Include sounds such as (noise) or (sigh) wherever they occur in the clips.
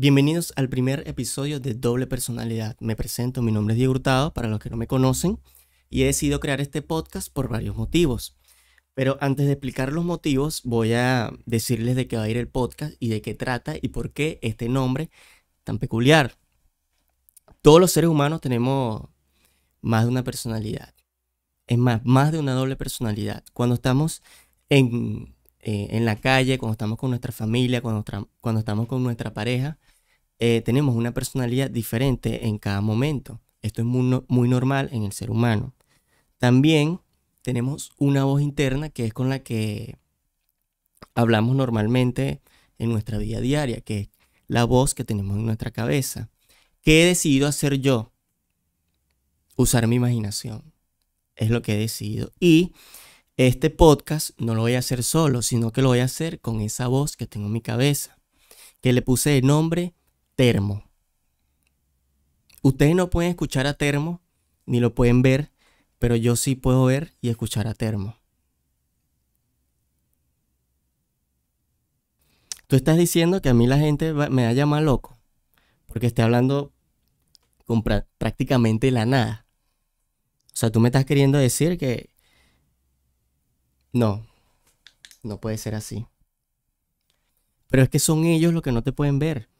Bienvenidos al primer episodio de Doble Personalidad. Me presento, mi nombre es Diego Hurtado, para los que no me conocen, y he decidido crear este podcast por varios motivos. Pero antes de explicar los motivos, voy a decirles de qué va a ir el podcast y de qué trata y por qué este nombre tan peculiar. Todos los seres humanos tenemos más de una personalidad. Es más, más de una doble personalidad. Cuando estamos en, eh, en la calle, cuando estamos con nuestra familia, cuando, cuando estamos con nuestra pareja, eh, tenemos una personalidad diferente en cada momento. Esto es muy, muy normal en el ser humano. También tenemos una voz interna que es con la que hablamos normalmente en nuestra vida diaria, que es la voz que tenemos en nuestra cabeza. ¿Qué he decidido hacer yo? Usar mi imaginación. Es lo que he decidido. Y este podcast no lo voy a hacer solo, sino que lo voy a hacer con esa voz que tengo en mi cabeza, que le puse el nombre Termo. Ustedes no pueden escuchar a Termo, ni lo pueden ver, pero yo sí puedo ver y escuchar a Termo. Tú estás diciendo que a mí la gente me va a llamar loco, porque estoy hablando con prácticamente la nada. O sea, tú me estás queriendo decir que... No, no puede ser así. Pero es que son ellos los que no te pueden ver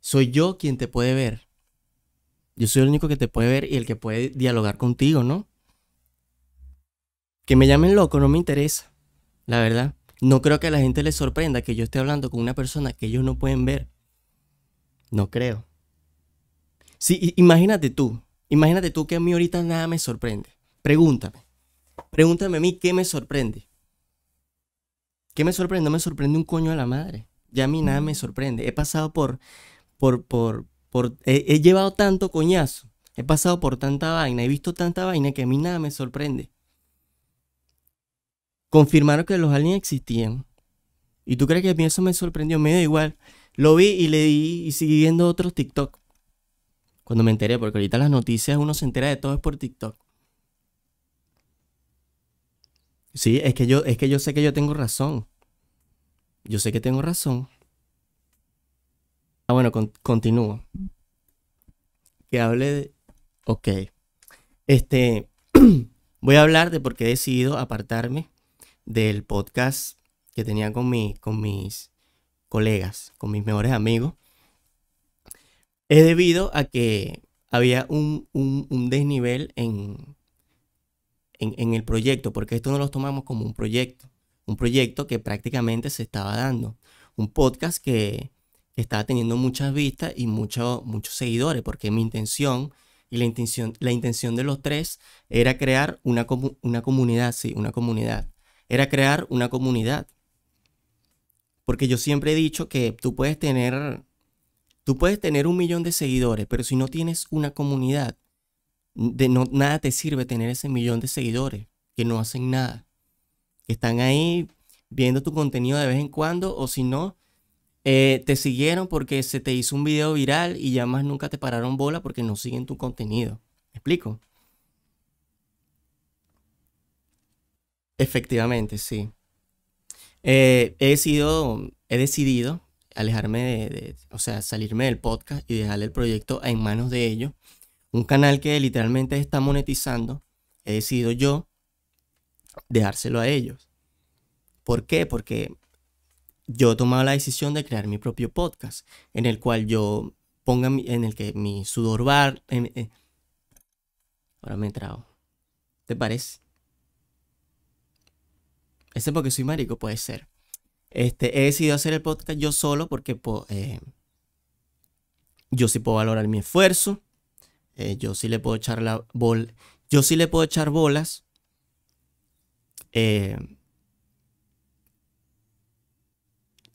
soy yo quien te puede ver. Yo soy el único que te puede ver y el que puede dialogar contigo, ¿no? Que me llamen loco no me interesa, la verdad. No creo que a la gente le sorprenda que yo esté hablando con una persona que ellos no pueden ver. No creo. Sí, imagínate tú, imagínate tú que a mí ahorita nada me sorprende. Pregúntame. Pregúntame a mí qué me sorprende. ¿Qué me sorprende? No me sorprende un coño a la madre. Ya a mí nada me mm. sorprende. He pasado por por, por, he, llevado tanto coñazo, he pasado por tanta vaina, he visto tanta vaina que a mí nada me sorprende. Confirmaron que los aliens existían. ¿Y tú crees que a mí eso me sorprendió? Me da igual. Lo vi y leí y seguí viendo otros TikTok. Cuando me enteré, porque ahorita las noticias uno se entera de todo es por TikTok. Sí, es que yo, es que yo sé que yo tengo razón. Yo sé que tengo razón. Ah, bueno, continúo. Que hable de... Ok. Este, (clears throat) voy a hablar de por qué he decidido apartarme del podcast que tenía con, mis... con mis colegas, con mis mejores amigos. Es debido a que había un, un, desnivel en, en, el proyecto, porque esto no lo tomamos como un proyecto, un proyecto que prácticamente se estaba dando, un podcast que estaba teniendo muchas vistas y muchos seguidores, porque mi intención y la intención, la intención de los tres era crear una, una comunidad, sí, una comunidad. Era crear una comunidad. Porque yo siempre he dicho que tú puedes tener, tú puedes tener un millón de seguidores, pero si no tienes una comunidad, de nada te sirve tener ese millón de seguidores que no hacen nada, que están ahí viendo tu contenido de vez en cuando o si no, eh, te siguieron porque se te hizo un video viral y ya más nunca te pararon bola porque no siguen tu contenido. ¿Me explico? Efectivamente, sí. Eh, he decidido, he decidido alejarme de, o sea, salirme del podcast y dejar el proyecto en manos de ellos. Un canal que literalmente está monetizando, he decidido yo dejárselo a ellos. ¿Por qué? Porque yo he tomado la decisión de crear mi propio podcast, en el cual yo ponga, mi, en el que mi sudor bar eh, Ahora me trago. ¿Te parece? Ese porque soy marico, puede ser. Este, he decidido hacer el podcast yo solo porque eh, yo sí puedo valorar mi esfuerzo. Eh, yo sí le puedo echar la bol, Yo sí le puedo echar bolas. Eh,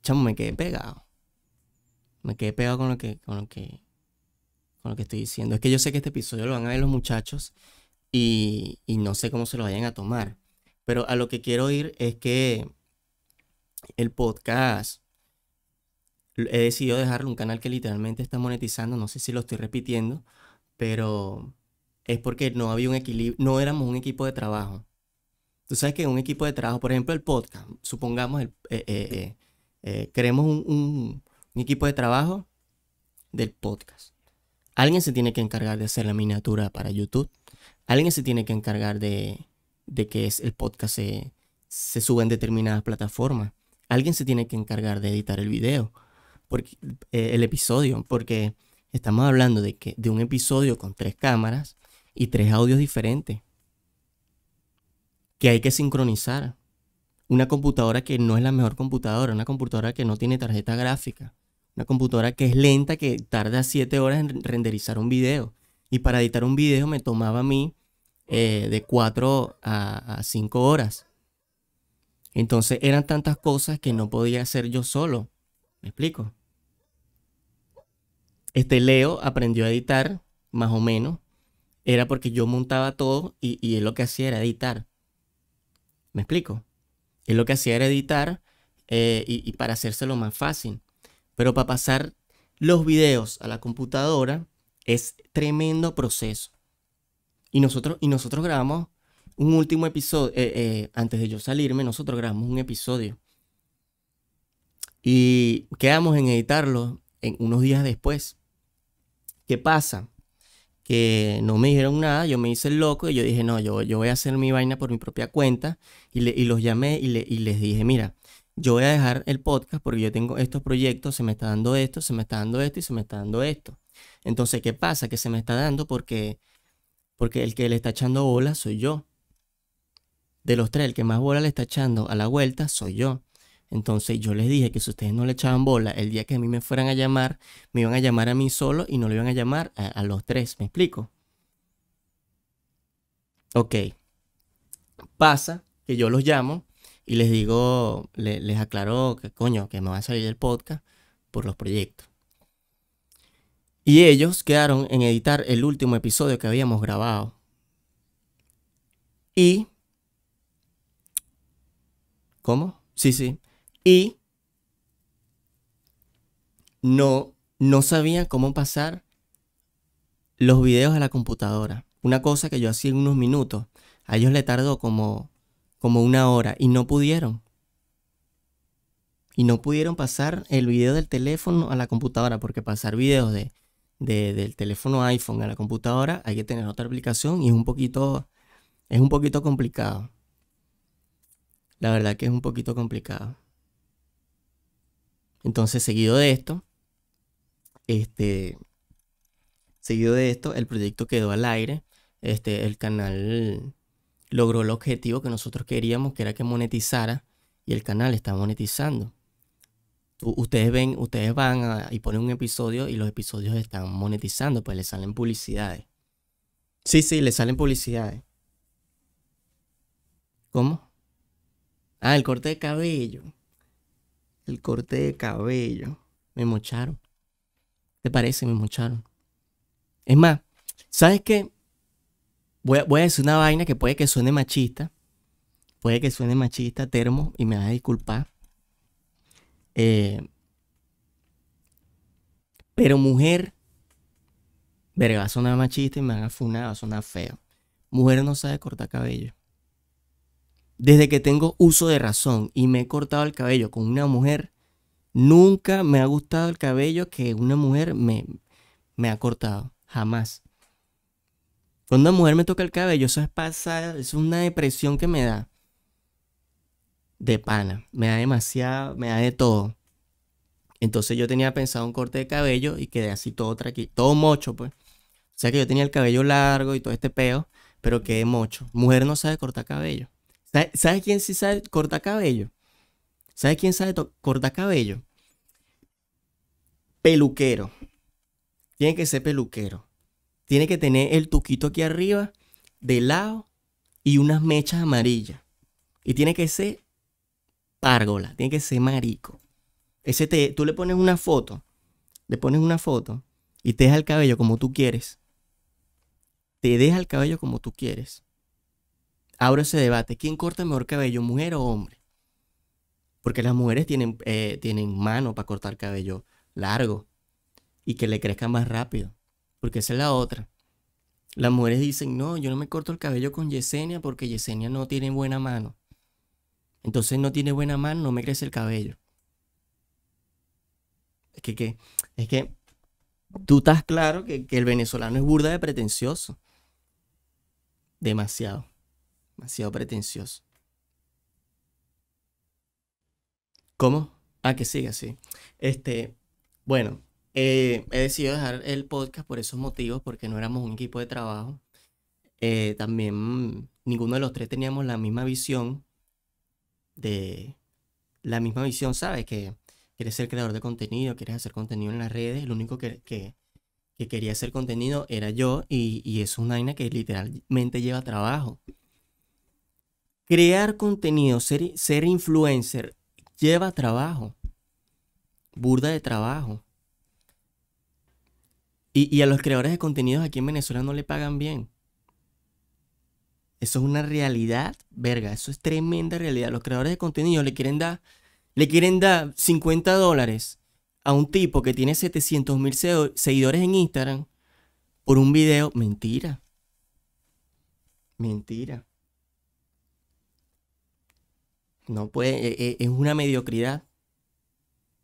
chamo, me quedé pegado. Me quedé pegado con lo que, con lo que, con lo que estoy diciendo. Es que yo sé que este episodio lo van a ver los muchachos y, no sé cómo se lo vayan a tomar. Pero a lo que quiero ir es que el podcast he decidido dejarlo un canal que literalmente está monetizando, no sé si lo estoy repitiendo, pero es porque no había un equilibrio, no éramos un equipo de trabajo. Tú sabes que un equipo de trabajo, por ejemplo, el podcast, supongamos el, eh, eh, eh, eh, creemos queremos un, equipo de trabajo del podcast. Alguien se tiene que encargar de hacer la miniatura para YouTube. Alguien se tiene que encargar de, que es el podcast se, se suba en determinadas plataformas. Alguien se tiene que encargar de editar el video, porque, eh, el episodio, porque estamos hablando de, que, de un episodio con tres cámaras y tres audios diferentes que hay que sincronizar una computadora que no es la mejor computadora, una computadora que no tiene tarjeta gráfica, una computadora que es lenta, que tarda 7 horas en renderizar un video. Y para editar un video me tomaba a mí eh, de 4 a 5 horas. Entonces eran tantas cosas que no podía hacer yo solo. ¿Me explico? Este Leo aprendió a editar, más o menos. Era porque yo montaba todo y, y él lo que hacía era editar. ¿Me explico? Él lo que hacía era editar eh, y, para hacérselo más fácil. Pero para pasar los videos a la computadora es tremendo proceso. Y nosotros, y nosotros grabamos un último episodio, eh, eh, antes de yo salirme, nosotros grabamos un episodio. Y quedamos en editarlo en unos días después. ¿Qué pasa? que no me dijeron nada, yo me hice el loco y yo dije, no, yo, yo voy a hacer mi vaina por mi propia cuenta y, le, y los llamé y, le, les dije, mira, yo voy a dejar el podcast porque yo tengo estos proyectos, se me está dando esto, se me está dando esto y se me está dando esto. Entonces, ¿qué pasa? Que se me está dando porque, porque el que le está echando bola soy yo. De los tres, el que más bola le está echando a la vuelta soy yo. Entonces yo les dije que si ustedes no le echaban bola, el día que a mí me fueran a llamar, me iban a llamar a mí solo y no le iban a llamar a, los tres. ¿Me explico? Ok. Pasa que yo los llamo y les digo, les aclaro que coño, que me va a salir el podcast por los proyectos. Y ellos quedaron en editar el último episodio que habíamos grabado. Y... ¿Cómo? Sí, sí. Y no, no sabía cómo pasar los videos a la computadora. Una cosa que yo hacía en unos minutos. A ellos le tardó como, como una hora y no pudieron. Y no pudieron pasar el video del teléfono a la computadora, porque pasar videos de, del teléfono iPhone a la computadora hay que tener otra aplicación y es un poquito, es un poquito complicado. La verdad que es un poquito complicado. Entonces, seguido de esto, este, seguido de esto, el proyecto quedó al aire. Este, el canal logró el objetivo que nosotros queríamos, que era que monetizara, y el canal está monetizando. Ustedes ven, ustedes van a, y ponen un episodio y los episodios están monetizando, pues le salen publicidades. Sí, sí, le salen publicidades. ¿Cómo? Ah, el corte de cabello el corte de cabello. Me mocharon. ¿Te parece? Me mocharon. Es más, ¿sabes qué? Voy a, decir una vaina que puede que suene machista. Puede que suene machista, termo, y me vas a disculpar. Eh, pero mujer, verga, va a sonar machista y me van a funar, va a sonar feo. Mujer no sabe cortar cabello. Desde que tengo uso de razón y me he cortado el cabello con una mujer, nunca me ha gustado el cabello que una mujer me, me ha cortado. Jamás. Cuando una mujer me toca el cabello, eso es eso es una depresión que me da. De pana. Me da demasiado, me da de todo. Entonces yo tenía pensado un corte de cabello y quedé así todo tranquilo, todo mocho, pues. O sea que yo tenía el cabello largo y todo este peo, pero quedé mocho. Mujer no sabe cortar cabello. ¿Sabes quién sí sabe corta cabello? ¿Sabes quién sabe cortar cabello? Peluquero. Tiene que ser peluquero. Tiene que tener el tuquito aquí arriba, de lado, y unas mechas amarillas. Y tiene que ser párgola, tiene que ser marico. Ese te, tú le pones una foto, le pones una foto y te deja el cabello como tú quieres. Te deja el cabello como tú quieres abro ese debate. ¿Quién corta mejor cabello, mujer o hombre? Porque las mujeres tienen, eh, tienen mano para cortar cabello largo y que le crezca más rápido. Porque esa es la otra. Las mujeres dicen, no, yo no me corto el cabello con Yesenia porque Yesenia no tiene buena mano. Entonces no tiene buena mano, no me crece el cabello. Es que, es que tú estás claro que, que el venezolano es burda de pretencioso. Demasiado. Demasiado pretencioso. ¿Cómo? Ah, que sigue así. Este, bueno, eh, he decidido dejar el podcast por esos motivos, porque no éramos un equipo de trabajo. Eh, también ninguno de los tres teníamos la misma visión de la misma visión, ¿sabes? Que quieres ser creador de contenido, quieres hacer contenido en las redes. El único que, quería hacer contenido era yo y, es una vaina que literalmente lleva trabajo crear contenido, ser, influencer, lleva trabajo. Burda de trabajo. Y, a los creadores de contenidos aquí en Venezuela no le pagan bien. Eso es una realidad, verga. Eso es tremenda realidad. Los creadores de contenidos le quieren dar, le quieren dar 50 dólares a un tipo que tiene 700 mil seguidores en Instagram por un video. Mentira. Mentira. No puede, e, es una mediocridad.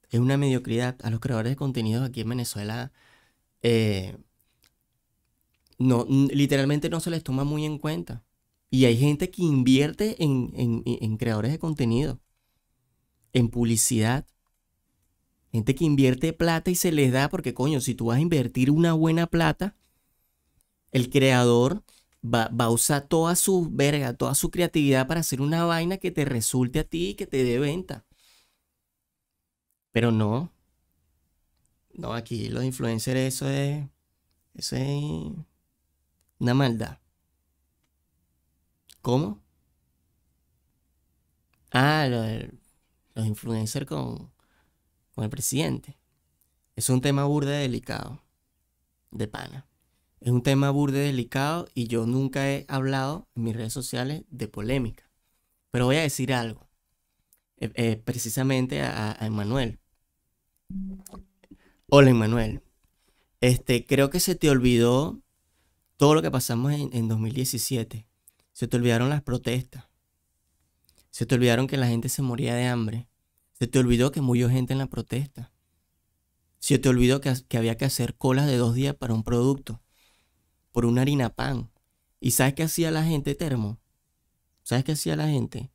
Es una mediocridad. A los creadores de contenidos aquí en Venezuela, eh, no, literalmente no se les toma muy en cuenta. Y hay gente que invierte en, en, en creadores de contenido, en publicidad. Gente que invierte plata y se les da porque, coño, si tú vas a invertir una buena plata, el creador va, a usar toda su verga, toda su creatividad para hacer una vaina que te resulte a ti y que te dé venta. Pero no. No, aquí los influencers, eso es. Eso es. Una maldad. ¿Cómo? Ah, los influencers con, con el presidente. Es un tema burda y delicado. De pana. Es un tema burde delicado y yo nunca he hablado en mis redes sociales de polémica. Pero voy a decir algo, eh, eh, precisamente a, Emanuel. Hola Emanuel, este, creo que se te olvidó todo lo que pasamos en, 2017. Se te olvidaron las protestas. Se te olvidaron que la gente se moría de hambre. Se te olvidó que murió gente en la protesta. Se te olvidó que había que hacer colas de dos días para un producto por una harina pan. ¿Y sabes qué hacía la gente, Termo? ¿Sabes qué hacía la gente?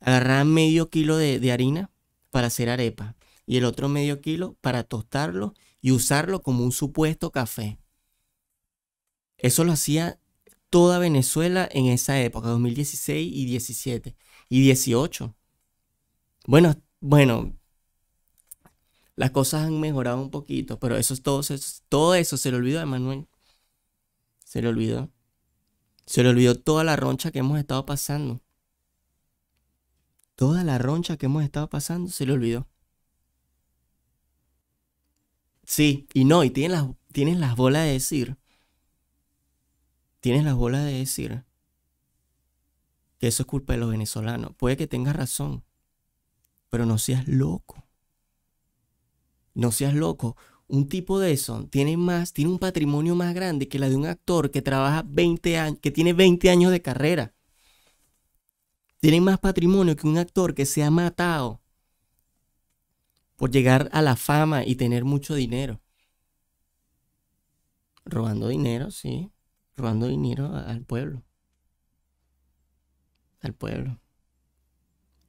Agarraban medio kilo de, harina para hacer arepa y el otro medio kilo para tostarlo y usarlo como un supuesto café. Eso lo hacía toda Venezuela en esa época, 2016 y 17 y 18. Bueno, bueno, las cosas han mejorado un poquito, pero eso todo, todo eso se lo olvidó a Manuel. Se le olvidó. Se le olvidó toda la roncha que hemos estado pasando. Toda la roncha que hemos estado pasando se le olvidó. Sí, y no, y tienes las, tienes las bolas de decir. Tienes las bolas de decir que eso es culpa de los venezolanos. Puede que tengas razón, pero no seas loco. No seas loco un tipo de eso tiene más, tiene un patrimonio más grande que la de un actor que trabaja 20 años, que tiene 20 años de carrera. Tiene más patrimonio que un actor que se ha matado por llegar a la fama y tener mucho dinero. Robando dinero, sí. Robando dinero al pueblo. Al pueblo.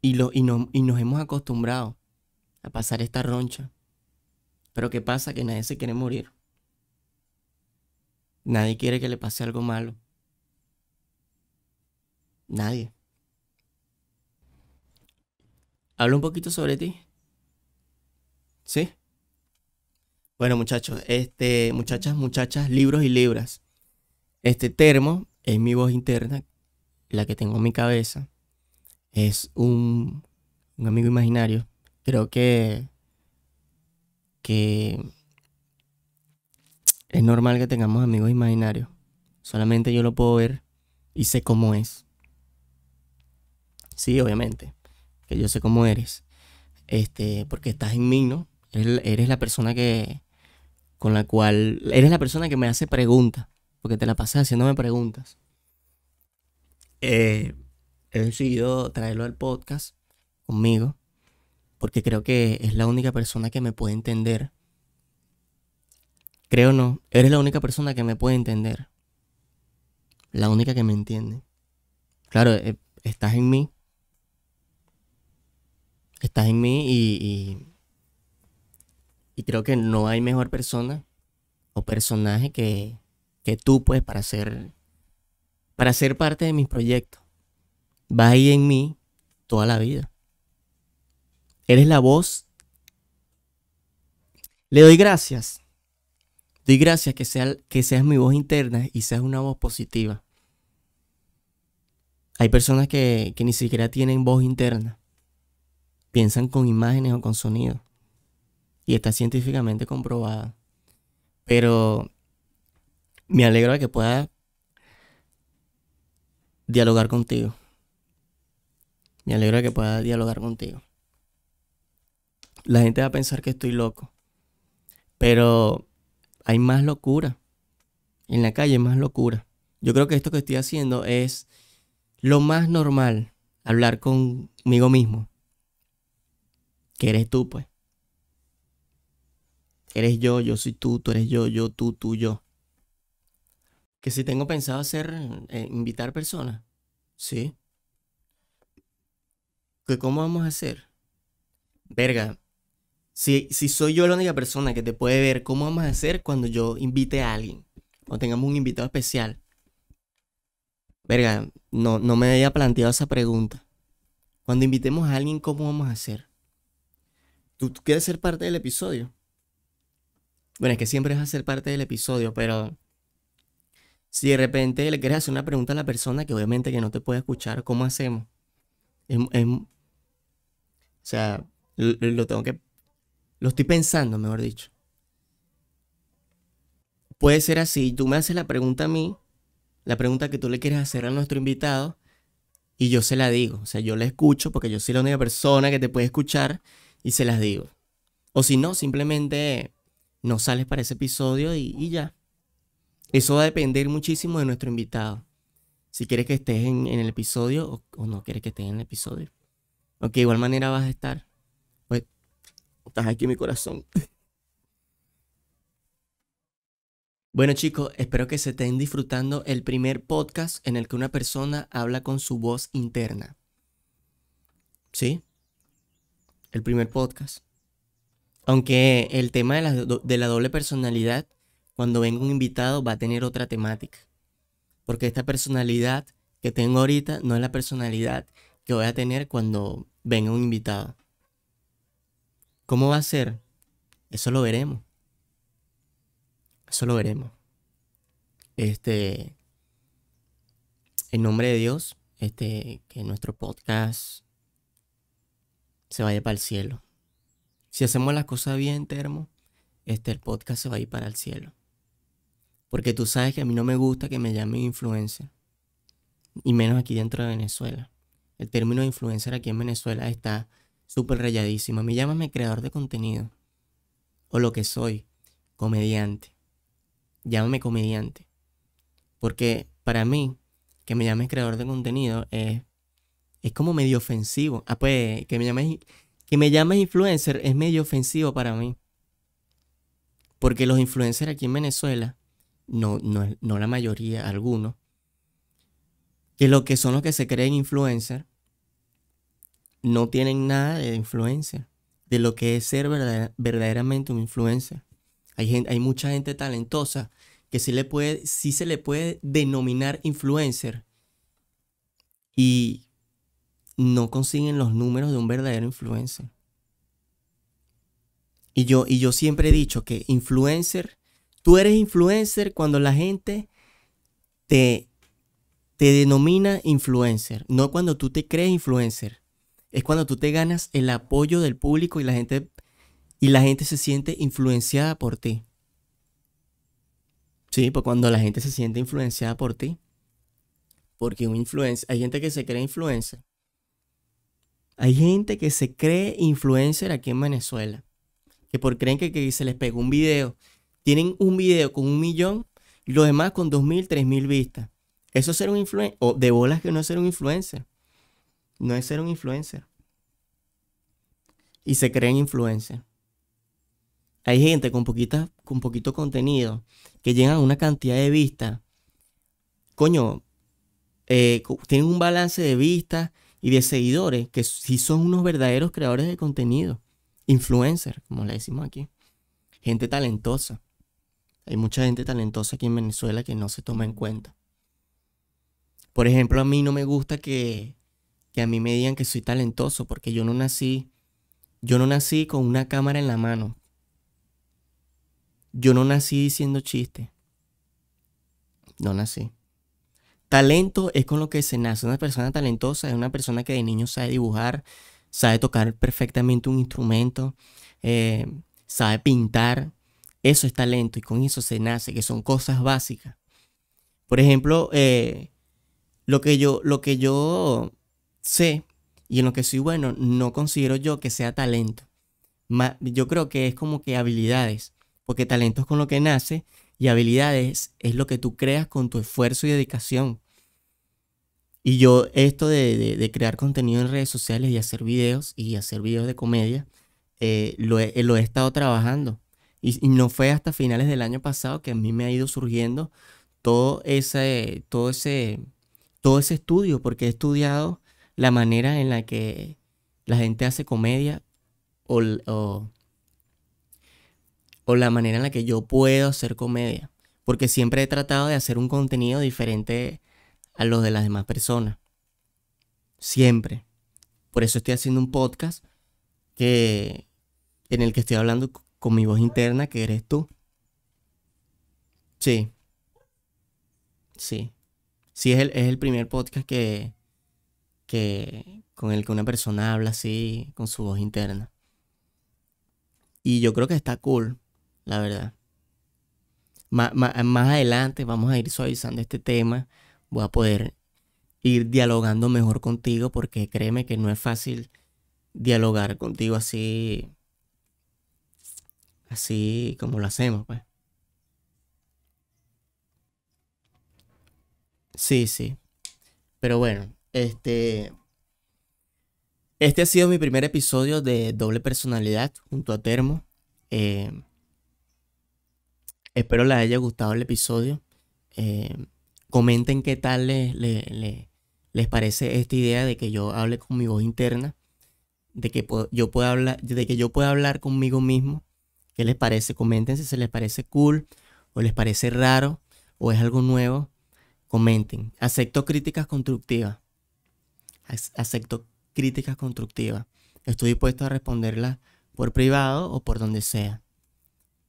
Y, lo, y nos hemos acostumbrado a pasar esta roncha. Pero ¿qué pasa? Que nadie se quiere morir. Nadie quiere que le pase algo malo. Nadie. Habla un poquito sobre ti. ¿Sí? Bueno, muchachos, este, muchachas, muchachas, libros y libras. Este termo es mi voz interna, la que tengo en mi cabeza. Es un, un amigo imaginario. Creo que que es normal que tengamos amigos imaginarios. Solamente yo lo puedo ver y sé cómo es. Sí, obviamente. Que yo sé cómo eres. Este, porque estás en mí, ¿no? Eres, la persona que. con la cual. Eres la persona que me hace preguntas. Porque te la pasas haciéndome preguntas. Eh, he decidido traerlo al podcast conmigo porque creo que es la única persona que me puede entender. Creo no, eres la única persona que me puede entender. La única que me entiende. Claro, eh, estás en mí. Estás en mí y, y, creo que no hay mejor persona o personaje que, que tú, pues, para ser, para ser parte de mis proyectos. vas ahí en mí toda la vida. Eres la voz. Le doy gracias. Doy gracias que, sea, que seas mi voz interna y seas una voz positiva. Hay personas que, que ni siquiera tienen voz interna. Piensan con imágenes o con sonido Y está científicamente comprobada. Pero me alegro de que pueda dialogar contigo. Me alegro de que pueda dialogar contigo la gente va a pensar que estoy loco. Pero hay más locura. En la calle hay más locura. Yo creo que esto que estoy haciendo es lo más normal. Hablar conmigo mismo. Que eres tú, pues. Eres yo, yo soy tú, tú eres yo, yo, tú, tú, yo. Que si tengo pensado hacer, eh, invitar personas. Sí. ¿Que ¿Cómo vamos a hacer? Verga, si, soy yo la única persona que te puede ver, ¿cómo vamos a hacer cuando yo invite a alguien? O tengamos un invitado especial. Verga, no, no me había planteado esa pregunta. Cuando invitemos a alguien, ¿cómo vamos a hacer? ¿Tú, quieres ser parte del episodio? Bueno, es que siempre es hacer parte del episodio, pero si de repente le quieres hacer una pregunta a la persona que obviamente que no te puede escuchar, ¿cómo hacemos? Es, o sea, lo, tengo que lo estoy pensando, mejor dicho. Puede ser así, tú me haces la pregunta a mí, la pregunta que tú le quieres hacer a nuestro invitado, y yo se la digo. O sea, yo la escucho porque yo soy la única persona que te puede escuchar y se las digo. O si no, simplemente no sales para ese episodio y, ya. Eso va a depender muchísimo de nuestro invitado. Si quieres que estés en, el episodio o, no quieres que estés en el episodio. Aunque de igual manera vas a estar. Estás aquí, mi corazón. Bueno chicos, espero que se estén disfrutando el primer podcast en el que una persona habla con su voz interna. ¿Sí? El primer podcast. Aunque el tema de la, de la, doble personalidad, cuando venga un invitado va a tener otra temática. Porque esta personalidad que tengo ahorita no es la personalidad que voy a tener cuando venga un invitado. ¿Cómo va a ser? Eso lo veremos. Eso lo veremos. Este. En nombre de Dios, este, que nuestro podcast se vaya para el cielo. Si hacemos las cosas bien, Termo, este, el podcast se va a ir para el cielo. Porque tú sabes que a mí no me gusta que me llamen influencer. Y menos aquí dentro de Venezuela. El término influencer aquí en Venezuela está súper rayadísima. A mí llámame creador de contenido. O lo que soy, comediante. Llámame comediante. Porque para mí, que me llames creador de contenido es, es como medio ofensivo. Ah, pues, que me llames, que me llames influencer es medio ofensivo para mí. Porque los influencers aquí en Venezuela, no, no, no la mayoría, algunos, que lo que son los que se creen influencers, no tienen nada de influencia, de lo que es ser verdaderamente un influencer. Hay, hay mucha gente talentosa que sí, le puede, sí se le puede denominar influencer y no consiguen los números de un verdadero influencer. Y yo, y yo siempre he dicho que influencer, tú eres influencer cuando la gente te, te denomina influencer, no cuando tú te crees influencer es cuando tú te ganas el apoyo del público y la gente, y la gente se siente influenciada por ti. Sí, pues cuando la gente se siente influenciada por ti. Porque un influencer, hay gente que se cree influencer. Hay gente que se cree influencer aquí en Venezuela. Que por creen que, se les pegó un video. Tienen un video con un millón y los demás con dos mil, tres mil vistas. Eso es ser un influencer. O de bolas que no ser un influencer no es ser un influencer. Y se creen influencers. Hay gente con, poquito contenido que llegan a una cantidad de vistas. Coño, eh, tienen un balance de vistas y de seguidores que sí son unos verdaderos creadores de contenido. Influencers, como le decimos aquí. Gente talentosa. Hay mucha gente talentosa aquí en Venezuela que no se toma en cuenta. Por ejemplo, a mí no me gusta que que a mí me digan que soy talentoso, porque yo no nací, yo no nací con una cámara en la mano. Yo no nací diciendo chistes. No nací. Talento es con lo que se nace. Una persona talentosa es una persona que de niño sabe dibujar, sabe tocar perfectamente un instrumento, eh, sabe pintar. Eso es talento y con eso se nace, que son cosas básicas. Por ejemplo, eh, lo que yo, lo que yo sé y en lo que soy bueno, no considero yo que sea talento. Yo creo que es como que habilidades, porque talento es con lo que nace y habilidades es lo que tú creas con tu esfuerzo y dedicación. Y yo esto de, crear contenido en redes sociales y hacer videos y hacer videos de comedia, eh, lo, he, estado trabajando. Y, no fue hasta finales del año pasado que a mí me ha ido surgiendo todo ese, todo ese, todo ese estudio, porque he estudiado la manera en la que la gente hace comedia o, o, la manera en la que yo puedo hacer comedia. Porque siempre he tratado de hacer un contenido diferente a los de las demás personas. Siempre. Por eso estoy haciendo un podcast que, en el que estoy hablando con mi voz interna, que eres tú. Sí. Sí. Sí, es el primer podcast que, que, con el que una persona habla así, con su voz interna. Y yo creo que está cool, la verdad. más adelante vamos a ir suavizando este tema. Voy a poder ir dialogando mejor contigo porque créeme que no es fácil dialogar contigo así así como lo hacemos, pues. Sí, sí. Pero bueno, este, este ha sido mi primer episodio de doble personalidad junto a Termo. Eh, espero les haya gustado el episodio. Eh, comenten qué tal les, parece esta idea de que yo hable con mi voz interna, de que yo pueda hablar, de que yo pueda hablar conmigo mismo. ¿Qué les parece? Comenten si se les parece cool o les parece raro o es algo nuevo. Comenten. Acepto críticas constructivas acepto críticas constructivas. Estoy dispuesto a responderlas por privado o por donde sea.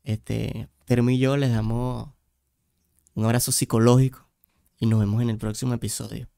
Este, Termo y yo les damos un abrazo psicológico y nos vemos en el próximo episodio.